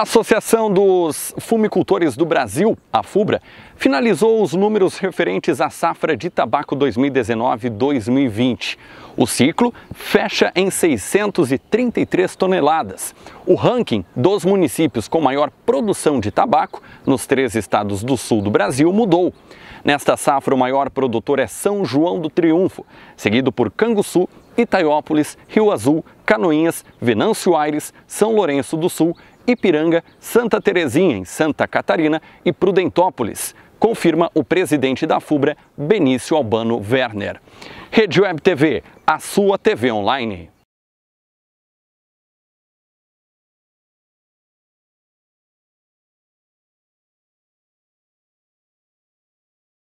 A Associação dos Fumicultores do Brasil, a FUBRA, finalizou os números referentes à safra de tabaco 2019-2020. O ciclo fecha em 633 toneladas. O ranking dos municípios com maior produção de tabaco nos três estados do sul do Brasil mudou. Nesta safra, o maior produtor é São João do Triunfo, seguido por Canguçu, Itaiópolis, Rio Azul, Canoinhas, Venâncio Aires, São Lourenço do Sul, Ipiranga, Santa Terezinha, em Santa Catarina e Prudentópolis, confirma o presidente da FUBRA, Benício Albano Werner. Rede Web TV, a sua TV online.